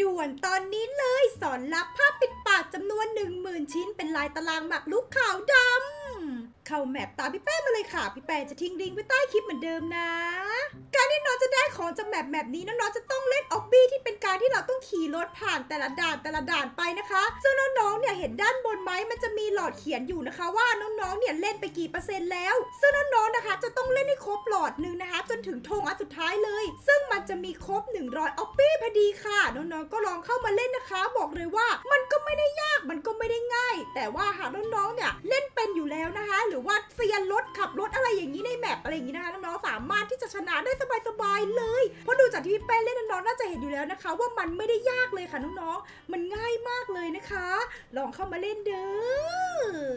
ด่วนตอนนี้เลยสอนรับผ้าปิดปากจำนวน1 0,000 ชิ้นเป็นลายตารางหมักลูกขาวดำเข้าแมปตามพี่แป้มาเลยค่ะ พี่แป้จะทิ้งลิงก์ไว้ใต้คลิปเหมือนเดิมนะ การที่น้องจะได้ของจากแมปแบบนี้ น้องจะต้องเล่นออบี่รถผ่านแต่ละด่านแต่ละด่านไปนะคะซึ่งน้องๆ เนี่ยเห็นด้านบนไหมมันจะมีหลอดเขียนอยู่นะคะ ว่าน้องๆ เนี่ยเล่นไปกี่เปอร์เซ็นต์แล้วซึ่งน้องๆ นะคะจะต้องเล่นให้ครบหลอดหนึ่งนะคะ จนถึงธงอันสุดท้ายเลย ซึ่งมันจะมีครบ100ออปปี้พอดีค่ะ น้องๆ ก็ลองเข้ามาเล่นนะคะ บอกเลยว่ามันก็ไม่ได้ยากมันก็ไม่ได้ง่าย แต่ว่าหากน้องๆ เนี่ยเล่นเป็นอยู่แล้วรือว่าเซียนรถขับรถอะไรอย่างนี้ในแมปอะไรอย่างนี้นะคะน้องๆสามารถที่จะชนะได้สบายๆเลย เพราะดูจากที่พี่เป้เล่นน้องๆน่าจะเห็นอยู่แล้วนะคะ ว่ามันไม่ได้ยากเลยค่ะน้องๆมันง่ายมากเลยนะคะ ลองเข้ามาเล่นเด้อ